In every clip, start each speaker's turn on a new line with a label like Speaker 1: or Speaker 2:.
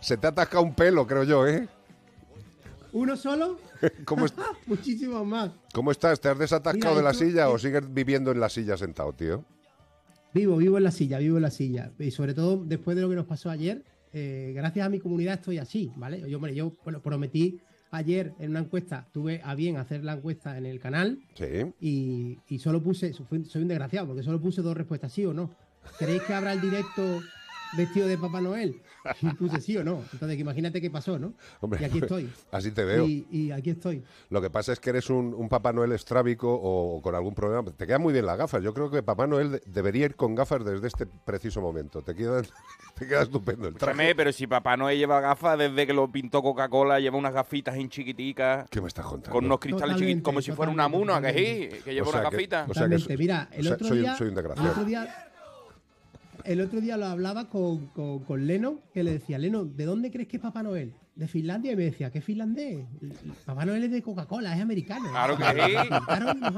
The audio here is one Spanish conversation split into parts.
Speaker 1: Se te ha atascado un pelo, creo yo, ¿eh?
Speaker 2: ¿Uno solo?
Speaker 1: ¿Cómo
Speaker 2: Muchísimos más.
Speaker 1: ¿Cómo estás? ¿Te has desatascado de la silla o sigues viviendo en la silla sentado, tío?
Speaker 2: Vivo, vivo en la silla, vivo en la silla. Y sobre todo después de lo que nos pasó ayer, eh, gracias a mi comunidad estoy así, ¿vale? Yo, yo prometí ayer en una encuesta, tuve a bien hacer la encuesta en el canal Sí. y, y solo puse, soy un desgraciado, porque solo puse dos respuestas, sí o no. ¿Creéis que habrá el directo vestido de Papá Noel. Incluso sí o no. Entonces, imagínate qué pasó, ¿no? y aquí estoy. Así te veo. Y, aquí estoy.
Speaker 1: Lo que pasa es que eres un, Papá Noel estrábico o, con algún problema. Te quedan muy bien las gafas. Yo creo que Papá Noel debería ir con gafas desde este preciso momento. Te quedan, te queda estupendo. El
Speaker 3: pero si Papá Noel lleva gafas desde que lo pintó Coca-Cola, lleva unas gafitas en chiquiticas. ¿Qué me estás contando? Con unos cristales como si fuera una muna, que, sí, que lleva unas gafitas. una gafita. o sea, que, mira, el
Speaker 2: otro, soy, día, soy un el otro día el otro día lo hablaba con, con, Leno, que le decía, Leno, ¿de dónde crees que es Papá Noel? De Finlandia. Y me decía, ¿qué finlandés? Papá Noel es de Coca-Cola, es americano. Claro que sí. Claro, nos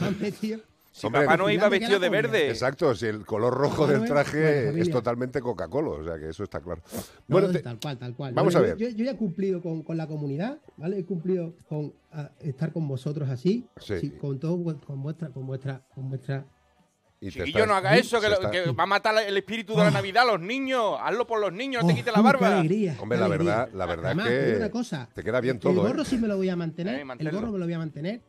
Speaker 2: han metido. Si papá Noel iba vestido de verde.
Speaker 1: Exacto, si el color rojo del pues, traje es totalmente Coca-Cola, o sea que eso está claro. Bueno, tal cual, tal cual. Vamos a ver.
Speaker 2: Yo, ya he cumplido con, la comunidad, ¿vale? He cumplido con ah, estar con vosotros así, con todo, con vuestra, con vuestra, con vuestra
Speaker 1: y yo no haga eso, que, va a
Speaker 3: matar el espíritu de la oh. Navidad los niños. Hazlo por los niños, no te oh, quite
Speaker 1: la barba. Hombre, la verdad, la verdad Además, que te queda bien todo. El ¿eh? gorro
Speaker 2: sí me lo voy a mantener. Eh, el gorro me lo voy a mantener.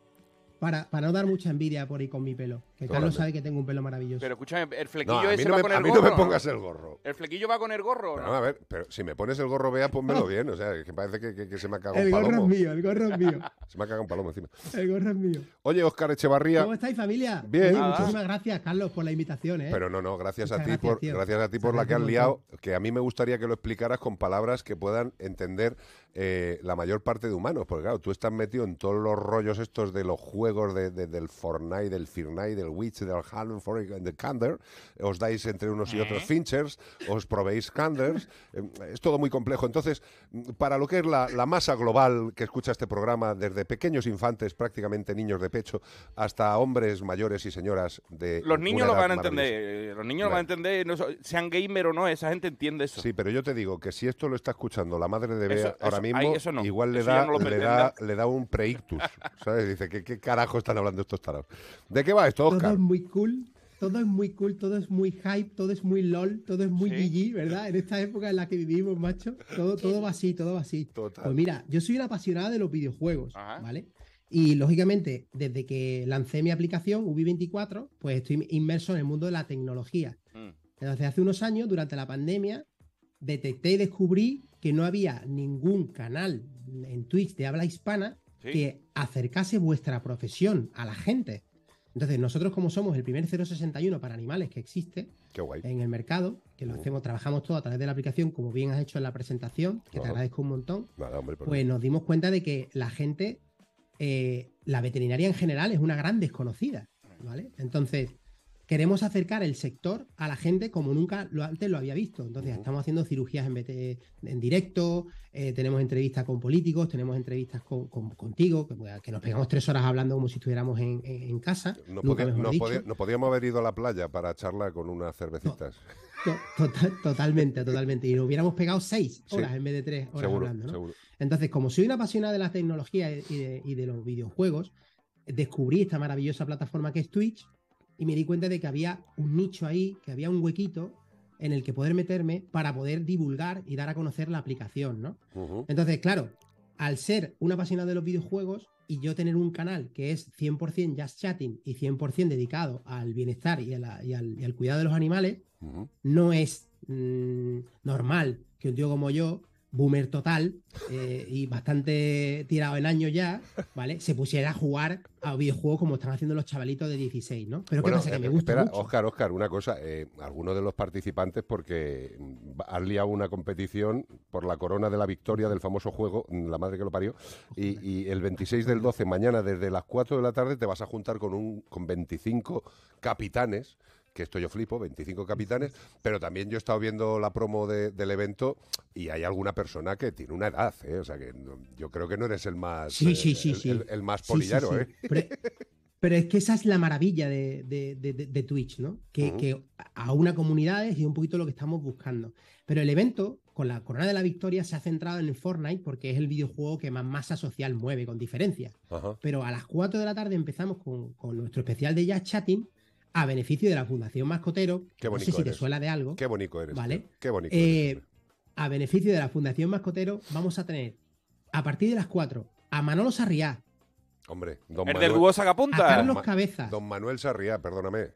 Speaker 2: Para, para no dar mucha envidia por ir con mi pelo. Que Carlos sabe que tengo un pelo maravilloso. Pero escúchame,
Speaker 3: el flequillo ese va con el gorro. A mí no me pongas el gorro. El flequillo va con el gorro. a ver,
Speaker 1: pero si me pones el gorro, vea, ponmelo bien. O sea, que parece que, que, se me ha cagado un palomo. El gorro es mío, el gorro es mío. se me ha cagado un palomo encima.
Speaker 2: El gorro es mío.
Speaker 1: Oye, Oscar Echevarría. ¿Cómo
Speaker 2: estáis, familia? Bien. Ah. muchísimas gracias, Carlos, por la invitación. ¿eh? Pero
Speaker 1: no, no, gracias a ti por, gracias a ti por la que has liado. Que a mí me gustaría que lo explicaras con palabras que puedan entender eh, la mayor parte de humanos, porque claro, tú estás metido en todos los rollos estos de los juegos de, de, del Fortnite, del Fortnite, del Witch, del Halloween, del Candor, os dais entre unos y otros eh. finchers, os probéis canders, em, es todo muy complejo. Entonces, para lo que es la, la masa global que escucha este programa, desde pequeños infantes, prácticamente niños de pecho, hasta hombres mayores y señoras de... Los niños lo van a entender,
Speaker 3: los niños van a entender, sean gamer o no, esa gente entiende
Speaker 1: eso. Sí, pero yo te digo que si esto lo está escuchando la madre de Bea ahora mismo igual le, da, le, da, un preictus, ¿sabes? Dice, ¿qué, carajo están hablando estos tarados? ¿De qué va esto, Todo es
Speaker 2: muy cool, todo es muy cool, todo es muy hype, todo es muy lol, todo es muy ¿verdad? En esta época en la que vivimos, macho, todo, todo va así, todo va así. Total. Pues mira, yo soy una apasionada de los videojuegos, ¿vale? Y lógicamente, desde que lancé mi aplicación ubi 24 pues estoy inmerso en el mundo de la tecnología. Mm. Entonces, hace unos años, durante la pandemia, detecté y descubrí que no había ningún canal en Twitch de habla hispana que acercase vuestra profesión a la gente. Entonces, nosotros como somos el primer 061 para animales que existe en el mercado, que lo mm. hacemos, trabajamos todo a través de la aplicación, como bien has hecho en la presentación, que te agradezco un montón, pues nos dimos cuenta de que la gente, eh, la veterinaria en general es una gran desconocida, ¿vale? Entonces, queremos acercar el sector a la gente como nunca lo, antes lo había visto. Entonces, estamos haciendo cirugías en, en directo, eh, tenemos entrevistas con políticos, tenemos entrevistas contigo, pues, que, nos pegamos tres horas hablando como si estuviéramos en, casa. Nos,
Speaker 1: podíamos haber ido a la playa para charlar con unas cervecitas.
Speaker 2: totalmente, totalmente. Y nos hubiéramos pegado seis horas en vez de tres horas hablando. Entonces, como soy una apasionada de la tecnología y de los videojuegos, descubrí esta maravillosa plataforma que es Twitch y me di cuenta de que había un nicho ahí, que había un huequito en el que poder meterme para poder divulgar y dar a conocer la aplicación, ¿no? Entonces, claro, al ser un apasionado de los videojuegos y yo tener un canal que es 100% just chatting y 100% dedicado al bienestar y, al, cuidado de los animales, no es mm, normal que un tío como yo boomer total eh, y bastante tirado en año ya, ¿vale? Se pusiera a jugar a videojuegos como están haciendo los chavalitos de 16, ¿no? Pero bueno, ¿qué pasa? Que me eh, gusta.
Speaker 1: Espera, Oscar, una cosa. Eh, algunos de los participantes, porque mm, has liado una competición por la corona de la victoria del famoso juego, mm, la madre que lo parió, y, el 26 del 12, mañana desde las 4 de la tarde, te vas a juntar con, un, con 25 capitanes que esto yo flipo, 25 capitanes, pero también yo he estado viendo la promo del evento y hay alguna persona que tiene una edad, ¿eh? o sea que yo creo que no eres el más, eh, el, más ¿eh?
Speaker 2: Pero, es que esa es la maravilla de, de, Twitch, ¿no? Que, a una comunidad aúna comunidades y un poquito lo que estamos buscando. Pero el evento, con la corona de la victoria se ha centrado en Fortnite porque es el videojuego que más masa social mueve con diferencia. Pero a las 4 de la tarde empezamos con, nuestro especial de Jazz Chatting a beneficio de la Fundación Mascotero. no sé si te suela
Speaker 1: de algo. Qué bonito eres. ¿Vale? Qué bonito. Eh,
Speaker 2: a beneficio de la Fundación Mascotero vamos a tener a partir de las 4 a Manolo Sarriá.
Speaker 1: Hombre, don el del dúo Sacapunta. A Carlos Cabezas. Don Manuel Sarriá, perdóname.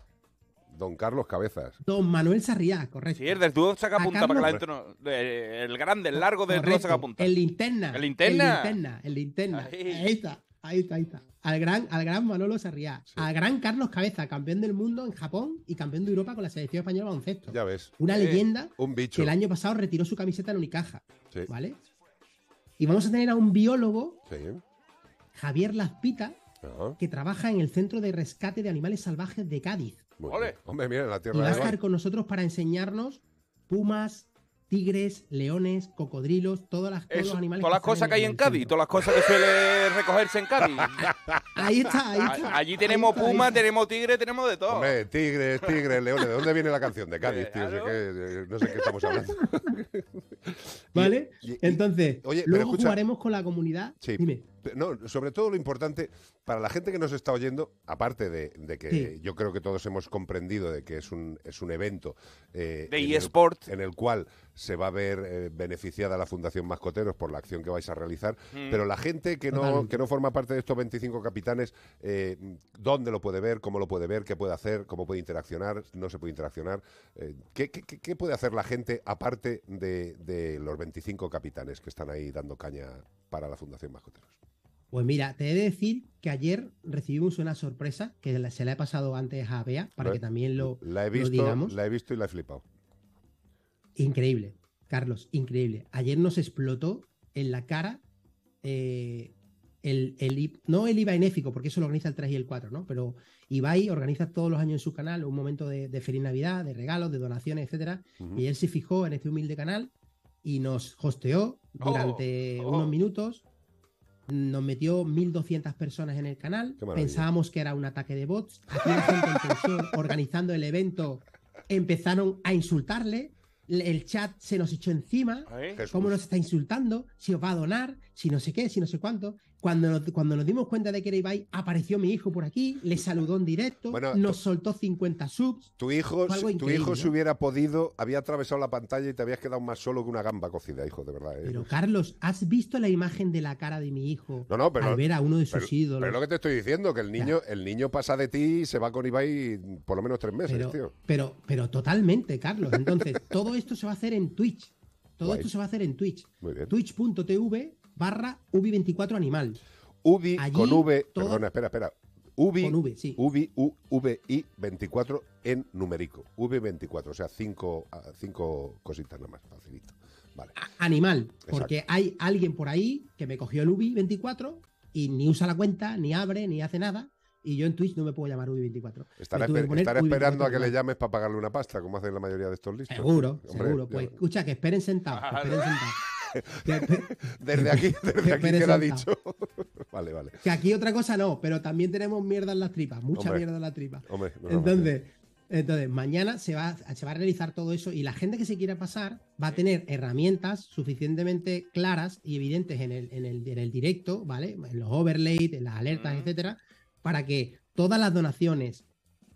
Speaker 3: Don Carlos Cabezas.
Speaker 2: Don Manuel Sarriá, correcto. Sí, el del dúo Sacapunta, para que la
Speaker 3: no, el grande, el largo del Sacapunta. El linterna. El linterna. El linterna,
Speaker 2: el linterna. Ahí está. Ahí está, ahí está. Al gran, al gran Manolo Sarriá. Al gran Carlos Cabeza, campeón del mundo en Japón y campeón de Europa con la selección española de baloncesto.
Speaker 1: Ya ves. Una eh, leyenda un bicho. que el
Speaker 2: año pasado retiró su camiseta en Unicaja. Sí. ¿Vale? Y vamos a tener a un biólogo, Javier Lazpita, que trabaja en el Centro de Rescate de Animales Salvajes de Cádiz.
Speaker 3: hombre, mira, la tierra. Y va a estar
Speaker 2: con nosotros para enseñarnos pumas, tigres, leones, cocodrilos, todas las, todos animales.
Speaker 3: Todas las cosas que hay en Cádiz, todas las cosas que suele recogerse en Cádiz. ahí está, ahí está. Allí tenemos pumas, puma, tenemos tigre, tenemos de todo.
Speaker 1: tigres, tigres, leones. ¿De dónde viene la canción de Cádiz, tío? Sé de eh, no sé qué estamos hablando. ¿Vale? Entonces, luego jugaremos
Speaker 2: con la comunidad.
Speaker 1: Sí. Dime no, sobre todo lo importante, para la gente que nos está oyendo, aparte de, que yo creo que todos hemos comprendido de que es un, es un evento eh, en, el cual se va a ver eh, beneficiada la Fundación Mascoteros por la acción que vais a realizar, mm. pero la gente que no, que no forma parte de estos 25 capitanes, eh, ¿dónde lo puede ver? ¿Cómo lo puede ver? ¿Qué puede hacer? ¿Cómo puede interaccionar? ¿No se puede interaccionar? ¿qué, puede hacer la gente aparte de, de los 25 capitanes que están ahí dando caña para la Fundación Mascoteros?
Speaker 2: Pues mira, te he de decir que ayer recibimos una sorpresa que se la he pasado antes a Bea para que también
Speaker 1: lo, la he digamos. La he visto y la he flipado.
Speaker 2: Increíble, Carlos, increíble. Ayer nos explotó en la cara eh, el, no el IVA Enéfico, porque eso lo organiza el 3 y el 4, ¿no? Pero Ibai organiza todos los años en su canal un momento de, Feliz Navidad, de regalos, de donaciones, etcétera. Y él se fijó en este humilde canal y nos hosteó durante oh, unos oh. minutos nos metió 1.200 personas en el canal. Pensábamos que era un ataque de bots. Aquí organizando el evento, empezaron a insultarle. El chat se nos echó encima. ¿Cómo nos está insultando? Si os va a donar, si no sé qué, si no sé cuánto. Cuando nos, cuando nos dimos cuenta de que era Ibai, apareció mi hijo por aquí, le saludó en directo, nos soltó 50 subs.
Speaker 1: Tu hijo, tu hijo se hubiera podido, había atravesado la pantalla y te habías quedado más solo que una gamba cocida, hijo, de verdad. Eh. Pero
Speaker 2: Carlos, ¿has visto la imagen de la cara de mi hijo no, no, pero, al ver a uno de sus ídolos? Pero lo
Speaker 1: que te estoy diciendo, que el niño, el niño pasa de ti y se va con Ibai por lo menos tres meses, tío.
Speaker 2: Pero, pero totalmente, Carlos. Entonces, todo esto se va a hacer en Twitch. Todo esto se va a hacer en Twitch. Twitch.tv barra UBI24 Animal. UBI con V, perdona, espera, espera. UBI, con sí. UBI, 24 en
Speaker 1: numérico. UBI24, o sea, cinco, ah, cinco cositas nada más, facilito. Vale.
Speaker 2: Animal, porque hay alguien por ahí que me cogió el UBI24 y ni usa la cuenta, ni abre, ni hace nada. Y yo en Twitch no me puedo llamar UBI24. Estará, esperando a que le
Speaker 1: llames para pagarle una pasta, como hacen la mayoría de estos listos. Seguro, seguro. Pues
Speaker 2: escucha, que esperen sentados. Esperen sentados. desde aquí, desde aquí que lo ha dicho. vale, vale. Que aquí otra cosa no, pero también tenemos mierda en las tripas, mucha mierda en las tripas. entonces, mañana se va, se va a realizar todo eso y la gente que se quiera pasar va a tener herramientas suficientemente claras y evidentes en el, en el, directo, ¿vale? En los overlays, en las alertas, mm. etcétera, para que todas las donaciones,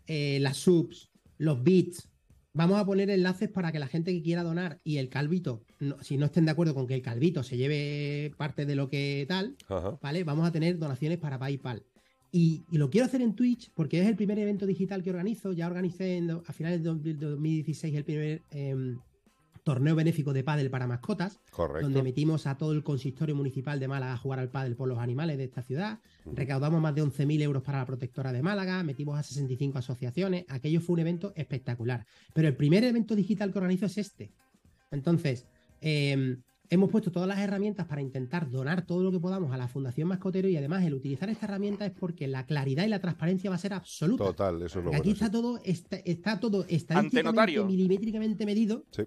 Speaker 2: eh, las subs, los bits, Vamos a poner enlaces para que la gente que quiera donar y el calvito, si no estén de acuerdo con que el calvito se lleve parte de lo que tal, ¿vale? Vamos a tener donaciones para PayPal. Y, lo quiero hacer en Twitch porque es el primer evento digital que organizo. Ya organicé a finales de 2016 el primer em, torneo benéfico de pádel para mascotas, Correcto. donde metimos a todo el consistorio municipal de Málaga a jugar al pádel por los animales de esta ciudad, recaudamos más de 11.000 euros para la protectora de Málaga, metimos a 65 asociaciones, aquello fue un evento espectacular. Pero el primer evento digital que organizo es este. Entonces, em, hemos puesto todas las herramientas para intentar donar todo lo que podamos a la Fundación Mascotero y además el utilizar esta herramienta es porque la claridad y la transparencia va a ser absoluta.
Speaker 1: Total, eso es lo Aquí está
Speaker 2: todo, está, está todo estadísticamente, milimétricamente medido. Sí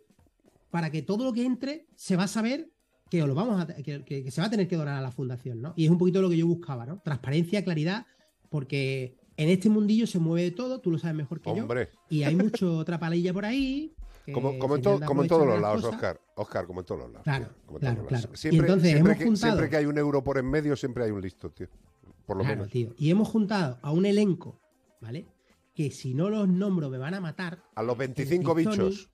Speaker 2: para que todo lo que entre se va a saber que, lo vamos a, se va a tener que donar a la fundación, ¿no? Y es un poquito lo que yo buscaba, ¿no? Transparencia, claridad, porque en este mundillo se mueve todo, tú lo sabes mejor que yo. Y hay mucho palilla por ahí. Como, en todos los lados,
Speaker 1: Oscar. Oscar, como en todos los lados.
Speaker 2: Claro, claro, Siempre, entonces, hemos que, juntado, siempre
Speaker 1: que hay un euro por en medio, siempre hay un listo, tío. Por lo menos. Tío.
Speaker 2: Y hemos juntado a un elenco, ¿vale? Que si no los nombro me van a matar.
Speaker 1: A los 25 bichos.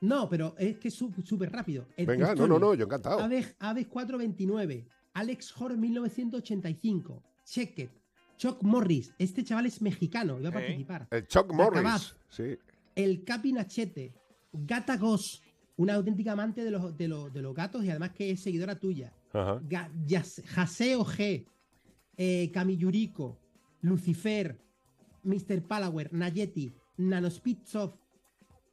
Speaker 2: No, pero es que es súper rápido. Venga, no, no, no, yo encantado. Aves, 429, Alex Hor 1985, Checket, Chuck Morris. Este chaval es mexicano, iba a participar. El Chuck Morris, El Capi Nachete, Gata una auténtica amante de los, de, los, gatos y además que es seguidora tuya. Jaseo G, eh, Camillurico, Lucifer, Mr. Palauer, Nayeti, Nanospitsov,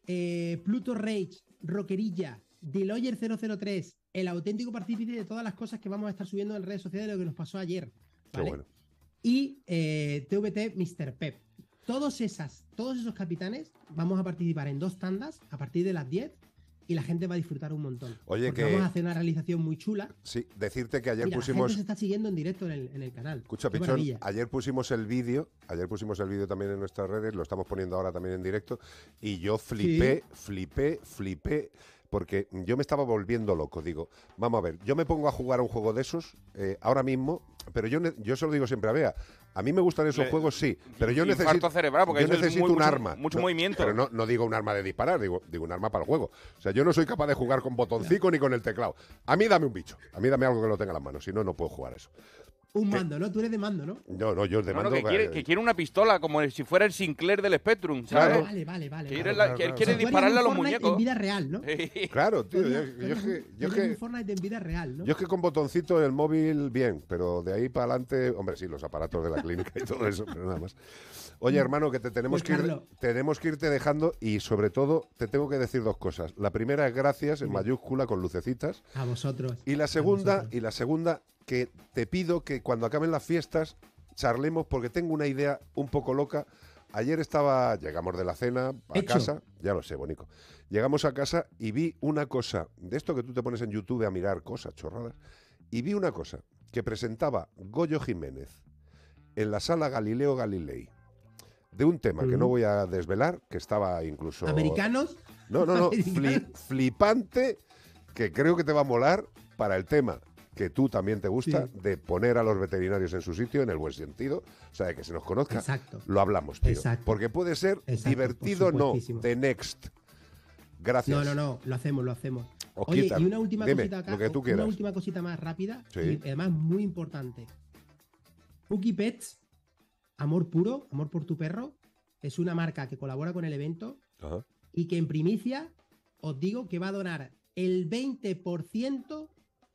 Speaker 2: eh, Pluto Rage, Roquerilla, Deloyer 003, el auténtico partícipe de todas las cosas que vamos a estar subiendo en redes sociales de lo que nos pasó ayer. Y eh, TVT Mr. Pep. Todos, esas, todos esos capitanes vamos a participar en dos tandas a partir de las 10 y la gente va a disfrutar un montón.
Speaker 1: Oye, que. Vamos a hacer
Speaker 2: una realización muy chula.
Speaker 1: Sí, decirte que ayer pusimos. La gente se
Speaker 2: está siguiendo en directo en el, canal. Escucha, Pichón,
Speaker 1: ayer pusimos el vídeo, ayer pusimos el vídeo también en nuestras redes, lo estamos poniendo ahora también en directo, y yo flipé, flipé, flipé porque yo me estaba volviendo loco. Digo, vamos a ver, yo me pongo a jugar a un juego de esos eh, ahora mismo, pero yo, yo se lo digo siempre a Bea. A mí me gustan esos juegos, sí, pero yo necesito, porque yo necesito un arma. Mucho movimiento. Pero no, digo un arma de disparar, digo, digo un arma para el juego. O sea, yo no soy capaz de jugar con botoncico ni con el teclado. A mí dame un bicho, a mí dame algo que lo tenga en las manos, si no, no puedo jugar eso
Speaker 2: un mando, ¿no? Tú eres de mando, ¿no?
Speaker 1: No, no, yo es de
Speaker 3: mando. que, quiere, una pistola, como si fuera el Sinclair del Spectrum, ¿sabes? Ah,
Speaker 2: vale, vale, vale. Quiere, quiere dispararle a los Fortnite muñecos. En vida real, ¿no?
Speaker 3: Claro, tío. Yo, es
Speaker 2: que, es que, Fortnite en vida real, ¿no? Yo es que
Speaker 1: con botoncito en el móvil, bien, pero de ahí para adelante, hombre, sí, los aparatos de la clínica y todo eso, pero nada más. Oye, mm. hermano, que te tenemos pues, que tenemos que irte dejando y sobre todo te tengo que decir dos cosas. La primera es gracias en mayúscula con lucecitas.
Speaker 2: A vosotros.
Speaker 1: Y la segunda, y la segunda que te pido que cuando acaben las fiestas charlemos porque tengo una idea un poco loca. Ayer estaba, llegamos de la cena a casa, ya lo sé, Bonico. Llegamos a casa y vi una cosa, de esto que tú te pones en YouTube a mirar cosas chorradas, y vi una cosa que presentaba Goyo Jiménez en la sala Galileo Galilei de un tema que mm. no voy a desvelar, que estaba incluso. ¿Americanos? No, no, no. flipante, que creo que te va a molar para el tema que tú también te gusta, de poner a los veterinarios en su sitio, en el buen sentido, o sea, de que se nos conozca. Exacto. Lo hablamos, tío. Porque puede ser divertido divertido, no,
Speaker 2: The next. Gracias. No, no, no, lo hacemos, lo hacemos. Oye, y una última cosita acá, una última cosita más rápida, además muy importante. Cookie Pets, amor puro, amor por tu perro, es una marca que colabora con el evento y que en primicia os digo que va a donar el 20%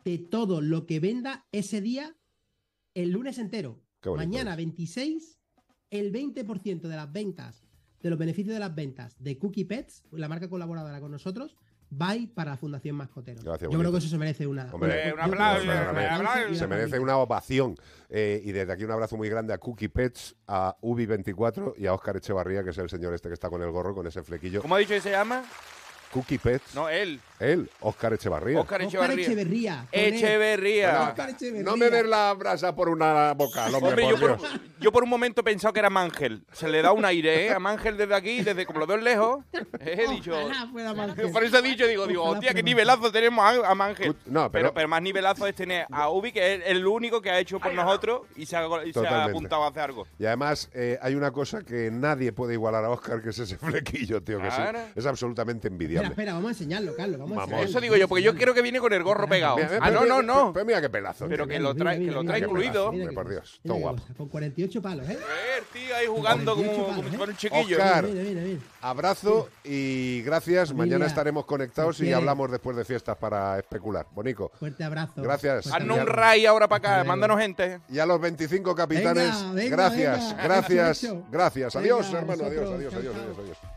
Speaker 2: de todo lo que venda ese día, el lunes entero. Mañana 26, el 20% de las ventas, de los beneficios de las ventas de Cookie Pets, la marca colaboradora con nosotros, va para la Fundación Mascotero. yo creo que eso se merece una. Hombre, eh, un aplauso. Se, merece
Speaker 1: una ovación. Eh, y desde aquí un abrazo muy grande a Cookie Pets, a Ubi24 y a Óscar Echevarría, que es el señor este que está con el gorro, con ese flequillo. ¿Cómo ha dicho y se llama? Cookie Pet. No, él. Él, Oscar Echevarría. Oscar Echevarría. Echeverría. Echeverría. No me des
Speaker 3: la brasa por una boca. yo, Por, un momento he pensado que era Mangel. Se le da un aire, ¿eh? A Mangel desde aquí, desde como lo veo lejos. He dicho. por eso he dicho, digo, digo, hostia, qué nivelazo tenemos a, pero, más nivelazo es tener a Ubi, que es el único que ha hecho por nosotros y se
Speaker 2: ha, apuntado a hacer algo.
Speaker 1: Y además, eh, hay una cosa que nadie puede igualar a Oscar, que es ese flequillo, tío, que es absolutamente envidiable. Espera,
Speaker 2: espera, vamos a enseñarlo, Carlos. Eso digo yo, porque yo quiero que viene con el gorro pegado. ah, no, no, no.
Speaker 3: Pues mira qué pelazo. Pero que lo trae, que lo trae incluido. Mira, por
Speaker 2: Dios, todo guapo. Con 48 palos, ¿eh? A ver,
Speaker 3: tío ahí jugando como, con un ¿eh? chiquillo. ¿eh?
Speaker 1: abrazo y gracias. Mañana estaremos conectados y hablamos después de fiestas para especular. Bonico. Fuerte abrazo. Gracias. Haznos un ray ahora para acá. Mándanos gente. Y a los 25 capitanes. gracias, gracias, gracias. Adiós, hermano. Adiós, adiós, adiós, adiós. adiós.